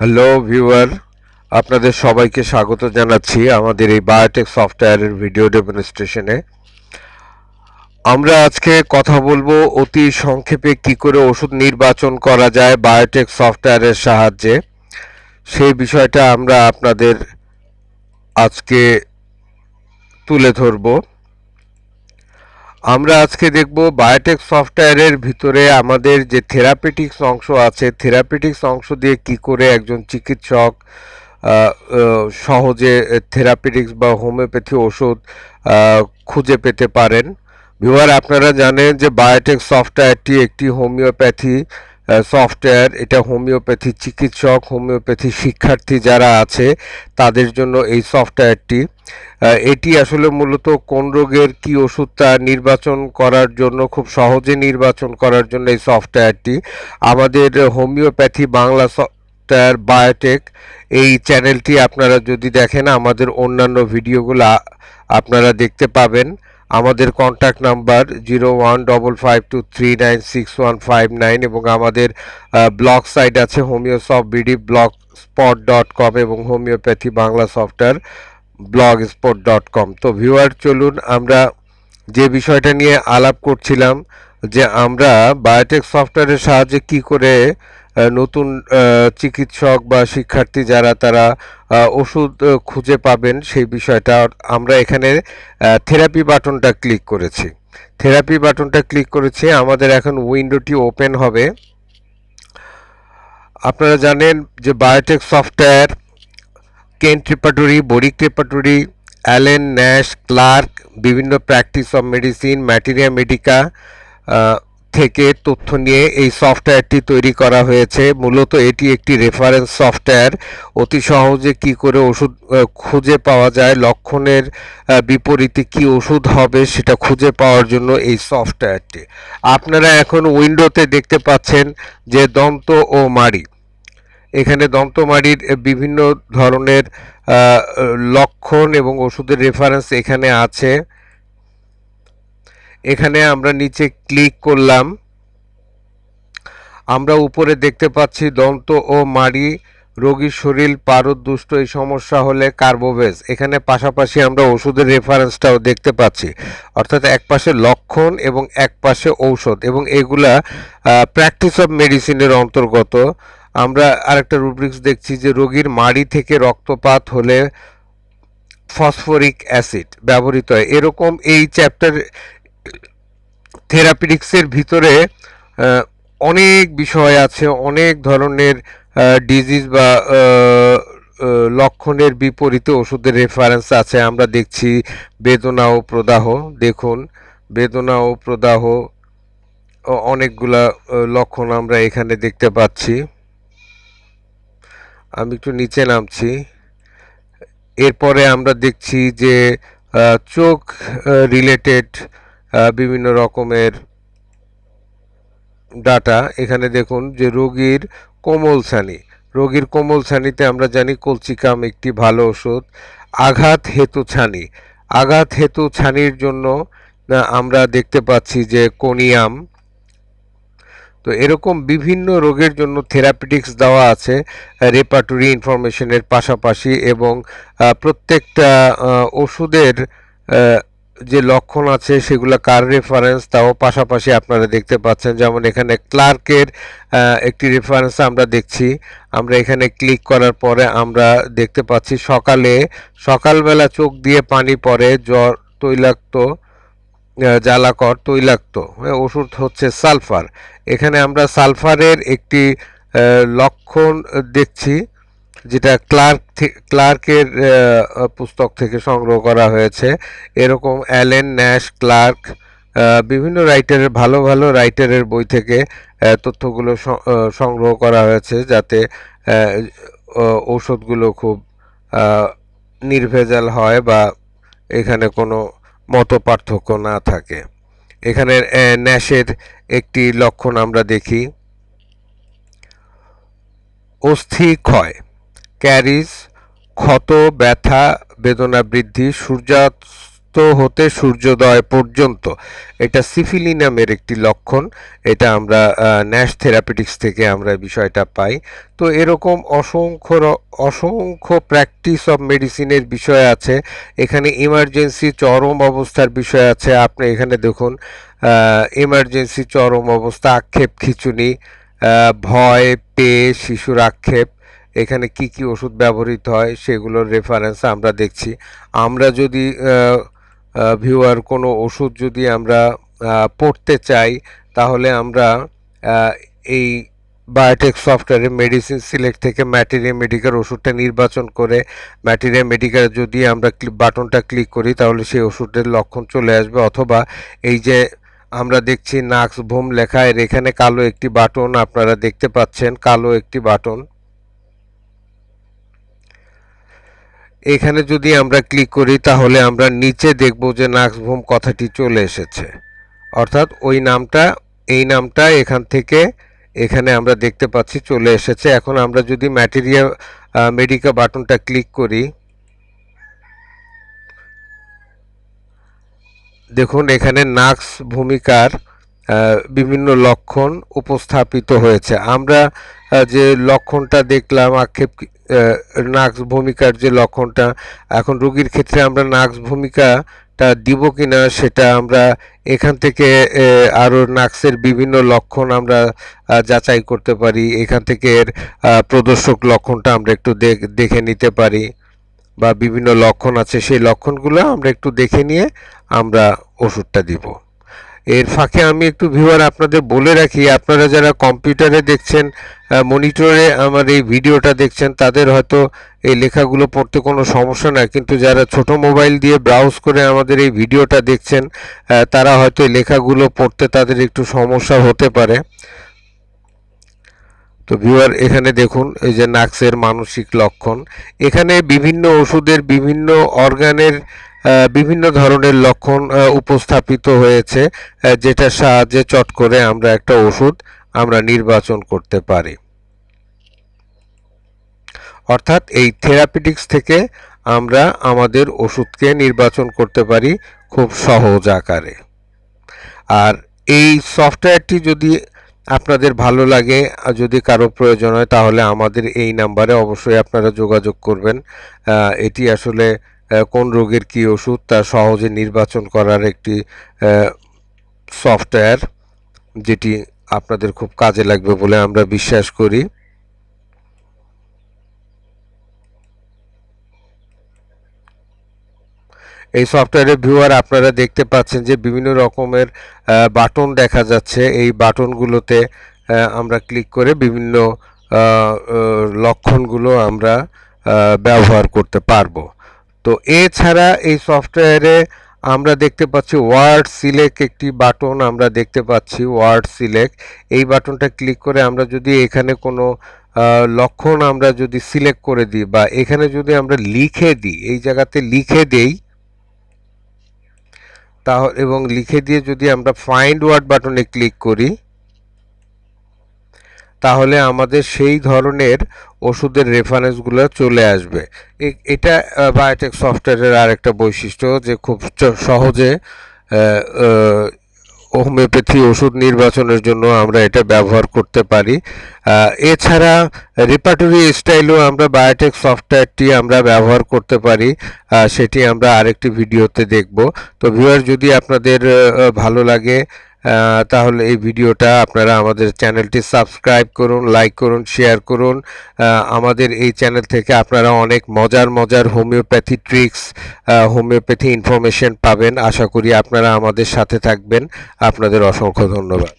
hello viewer আপনাদের সবাইকে স্বাগত জানাচ্ছি আমাদের এই বায়োটেক সফটওয়্যারের ভিডিও ডেমনস্ট্রেশনে আমরা আজকে কথা বলবো অতি সংক্ষেপে কি করে ওষুধ নির্বাচন করা যায় বায়োটেক সফটওয়্যারের সাহায্যে সেই বিষয়টা আমরা আপনাদের আজকে তুলে ধরবো আমরা আজকে দেখব বায়োটেক সফটওয়্যারের ভিতরে আমাদের যে থেরাপিটিক্স অংশ আছে থেরাপিটিক্স অংশ দিয়ে কি করে একজন চিকিৎসক সহজে থেরাপিটিক্স বা হোমিওপ্যাথি ওষুধ খুঁজে পেতে পারেন ভিউয়ার আপনারা জানেন যে বায়োটেক সফটওয়্যারটি একটি হোমিওপ্যাথি সফটওয়্যার এটা হোমিওপ্যাথি চিকিৎসক হোমিওপ্যাথি শিক্ষার্থী যারা আছে তাদের জন্য এই সফটওয়্যারটি এটি আসলে মূলত কোন রোগের কি ওষুধ তা নির্বাচন করার জন্য খুব সহজে নির্বাচন করার জন্য এই সফটওয়্যারটি আমাদের হোমিওপ্যাথি বাংলা সফটওয়্যার বায়োটেক এই চ্যানেলটি আপনারা যদি দেখেন আমাদের অন্যান্য ভিডিওগুলো আপনারা দেখতে পাবেন আমাদের contact number zero one double five two three nine six one five nine এবং আমাদের ব্লগ সাইট আছে homeosoft BD blogspot dot com এবং homeopathy Bangla software blogspot dot com তো ভিউয়ার চলুন আমরা যে বিষয়টা নিয়ে আলাপ করছিলাম যে আমরা বায়োটেক সফটওয়্যারের সাহায্যে কি করে নতুন চিকিৎসক বা শিক্ষার্থী যারা তারা ওষুধ খুঁজে পাবেন সেই বিষয়টা আমরা এখানে থেরাপি বাটনটা ক্লিক করেছি থেরাপি বাটনটা ক্লিক করেছি আমাদের এখন উইন্ডোটি ওপেন হবে আপনারা জানেন যে বায়োটেক সফটওয়্যার কেন ত্রিপাঠুরি বরিক ত্রিপাঠুরি অ্যালেন ন্যাশ ক্লার্ক বিভিন্ন practice of medicine materia medica থেকে তথ্য নিয়ে এই সফটওয়্যারটি তৈরি করা হয়েছে মূলত এটি একটি রেফারেন্স সফটওয়্যার অতি সহজে কি করে ওষুধ খুঁজে পাওয়া যায় লক্ষণের বিপরীতে কি ওষুধ হবে সেটা খুঁজে পাওয়ার জন্য এই সফটওয়্যারটি আপনারা এখন উইন্ডোতে দেখতে পাচ্ছেন যে দন্ত ও মারি এখানে দন্তমাড়ির বিভিন্ন ধরনের লক্ষণ এবং ওষুধের রেফারেন্স এখানে আছে এখানে আমরা নিচে ক্লিক করলাম আমরা উপরে দেখতে পাচ্ছি দন্ত ও মাড়ি রোগীর শরীর পারদুষ্ট এই সমস্যা হলে কার্বোভেজ এখানে পাশাপাশি আমরা ওষুধের রেফারেন্সটাও দেখতে পাচ্ছি অর্থাৎ এক পাশে লক্ষণ এবং এক পাশে ঔষধ এবং এগুলা প্র্যাকটিস অফ মেডিসিনের অন্তর্গত আমরা আরেকটা রুব্রিক্স দেখছি যে রোগীর মাড়ি থেকে রক্তপাত হলে ফসফরিক অ্যাসিড ব্যবহৃত হয় এরকম এই চ্যাপ্টার থেরাপিটিক্সের ভিতরে অনেক বিষয় আছে অনেক ধরনের ডিজিজ বা লক্ষণের বিপরীতে ওষুধের রেফারেন্স আছে আমরা দেখছি বেদনা ও প্রদাহ দেখুন বেদনা ও প্রদাহ অনেকগুলা লক্ষণ আমরা এখানে দেখতে পাচ্ছি আমি একটু নিচে নামছি এরপরে আমরা দেখছি যে চোখ রিলেটেড বিভিন্ন রকমের ডাটা এখানে দেখুন যে রোগীর কোমল সানি রোগীর কোমল সানিতে আমরা জানি কলচিকাম একটি ভালো ওষুধ আঘাত হেতু ছানি আঘাত হেতু ছানির জন্য আমরা দেখতে পাচ্ছি যে কোনিয়াম তো এরকম বিভিন্ন রোগের জন্য থেরাপিটিক্স দেওয়া আছে রেপাটরি ইনফরমেশনের পাশাপাশি এবং প্রত্যেকটা ওষুধের যে লক্ষণ আছে সেগুলো কার রেফারেন্স তাও পাশাপাশি আপনারা দেখতে পাচ্ছেন যেমন এখানে ক্লার্কের একটি রেফারেন্স আমরা দেখছি আমরা এখানে ক্লিক করার পরে আমরা দেখতে পাচ্ছি সকালে সকালবেলা চোখ দিয়ে পানি পড়ে জ্বর তৈলাক্ত জ্বালাকর তৈলাক্ত ওষুধ হচ্ছে সালফার এখানে আমরা সালফারের একটি লক্ষণ দেখছি যেটা ক্লার্ক ক্লার্কের পুস্তক থেকে সংগ্রহ করা হয়েছে এরকম অ্যালেন ন্যাশ ক্লার্ক বিভিন্ন রাইটারের ভালো ভালো রাইটারের বই থেকে তথ্যগুলো সংগ্রহ করা হয়েছে যাতে ঔষধগুলো খুব নির্ভেজাল হয় বা এখানে কোনো মত পার্থক্য না থাকে এখানে ন্যাশের একটি লক্ষণ আমরা দেখি অস্থি ক্ষয় ক্যারিজ ক্ষত ব্যথা বেদনা বৃদ্ধি সূর্যাস্ত হতে সূর্যোদয় পর্যন্ত এটা সিফিলি নামের একটি লক্ষণ এটা আমরা ন্যাশ থেরাপিটিক্স থেকে আমরা বিষয়টা পাই তো এরকম অসংখ্য অসংখ্য প্র্যাকটিস অব মেডিসিনের বিষয় আছে এখানে ইমার্জেন্সি চরম অবস্থার বিষয় আছে আপনি এখানে দেখুন ইমার্জেন্সি চরম অবস্থা আক্ষেপ খিচুনি ভয় পে শিশুর আক্ষেপ এখানে কি কি ওষুধ ব্যবহৃত হয় সেগুলোর রেফারেন্স আমরা দেখছি আমরা যদি ভিউয়ার কোনো ওষুধ যদি আমরা পড়তে চাই তাহলে আমরা এই বায়োটেক সফটওয়্যারে মেডিসিন সিলেক্ট থেকে ম্যাটেরিয়া মেডিকেল ওষুধটা নির্বাচন করে ম্যাটেরিয়া মেডিকেল যদি আমরা বাটনটা ক্লিক করি তাহলে সেই ওষুধের লক্ষণ চলে আসবে অথবা এই যে আমরা দেখছি নাক্স ভোম লেখায় এর এখানে কালো একটি বাটন আপনারা দেখতে পাচ্ছেন কালো একটি বাটন এখানে যদি আমরা ক্লিক করি তাহলে আমরা নিচে দেখব যে নাক্সভোম কথাটি চলে এসেছে অর্থাৎ ওই নামটা এই নামটা এখান থেকে এখানে আমরা দেখতে পাচ্ছি চলে এসেছে এখন আমরা যদি ম্যাটেরিয়াল মেডিকা বাটনটা ক্লিক করি দেখুন এখানে নাক্স ভূমিকার বিভিন্ন লক্ষণ উপস্থাপিত হয়েছে আমরা যে লক্ষণটা দেখলাম আক্ষেপ নাক্স ভূমিকার যে লক্ষণটা এখন রোগীর ক্ষেত্রে আমরা নাক্স ভূমিকাটা দিব কি না সেটা আমরা এখান থেকে আরও নাক্সের বিভিন্ন লক্ষণ আমরা যাচাই করতে পারি এখান থেকে এর প্রদর্শক লক্ষণটা আমরা একটু দেখে নিতে পারি বা বিভিন্ন লক্ষণ আছে সেই লক্ষণগুলো আমরা একটু দেখে নিয়ে আমরা ওষুধটা দিব এর ফাঁকে আমি একটু ভিউয়ার আপনাদের বলে রাখি আপনারা যারা কম্পিউটারে দেখছেন মনিটরে আমার এই ভিডিওটা দেখছেন তাদের হয়তো এই লেখাগুলো পড়তে কোনো সমস্যা না কিন্তু যারা ছোট মোবাইল দিয়ে ব্রাউজ করে আমাদের এই ভিডিওটা দেখছেন তারা হয়তো এই লেখাগুলো পড়তে তাদের একটু সমস্যা হতে পারে তো ভিউয়ার এখানে দেখুন এই যে নাক্সের মানসিক লক্ষণ এখানে বিভিন্ন ওষুধের বিভিন্ন অর্গানের বিভিন্ন ধরনের লক্ষণ উপস্থাপিত হয়েছে যেটার সাহায্যে চট করে আমরা একটা ওষুধ আমরা নির্বাচন করতে পারি অর্থাৎ এই থেরাপিটিক্স থেকে আমরা আমাদের ওষুধকে নির্বাচন করতে পারি খুব সহজ আকারে আর এই সফটওয়্যারটি যদি আপনাদের ভালো লাগে যদি কারো প্রয়োজন হয় তাহলে আমাদের এই নাম্বারে অবশ্যই আপনারা যোগাযোগ করবেন এটি আসলে কোন রোগের কী ওষুধ তা সহজে নির্বাচন করার একটি সফটওয়্যার যেটি আপনাদের খুব কাজে লাগবে বলে আমরা বিশ্বাস করি এই সফটওয়্যারের ভিউয়ার আপনারা দেখতে পাচ্ছেন যে বিভিন্ন রকমের বাটন দেখা যাচ্ছে এই বাটনগুলোতে আমরা ক্লিক করে বিভিন্ন লক্ষণগুলো আমরা ব্যবহার করতে পারবো তো এছাড়া এই সফটওয়্যারে আমরা দেখতে পাচ্ছি ওয়ার্ড সিলেক্ট একটি বাটন আমরা দেখতে পাচ্ছি ওয়ার্ড সিলেক্ট এই বাটনটা ক্লিক করে আমরা যদি এখানে কোনো লক্ষণ আমরা যদি সিলেক্ট করে দিই বা এখানে যদি আমরা লিখে দিই এই জায়গাতে লিখে দেই তাহলে এবং লিখে দিয়ে যদি আমরা ফাইন্ড ওয়ার্ড বাটনে ক্লিক করি তাহলে আমাদের সেই ধরনের ওষুধের রেফারেন্সগুলো চলে আসবে এটা বায়োটেক সফটওয়্যারের আরেকটা বৈশিষ্ট্য যে খুব সহজে হোমিওপ্যাথি ওষুধ নির্বাচনের জন্য আমরা এটা ব্যবহার করতে পারি এছাড়া রিপার্টরি স্টাইলও আমরা বায়োটেক সফটওয়্যারটি আমরা ব্যবহার করতে পারি সেটি আমরা আরেকটি ভিডিওতে দেখব তো ভিউয়ার যদি আপনাদের ভালো লাগে তাহলে এই ভিডিওটা আপনারা আমাদের চ্যানেলটি সাবস্ক্রাইব করুন লাইক করুন শেয়ার করুন আমাদের এই চ্যানেল থেকে আপনারা অনেক মজার মজার হোমিওপ্যাথি ট্রিক্স হোমিওপ্যাথি ইনফরমেশন পাবেন আশা করি আপনারা আমাদের সাথে থাকবেন আপনাদের অসংখ্য ধন্যবাদ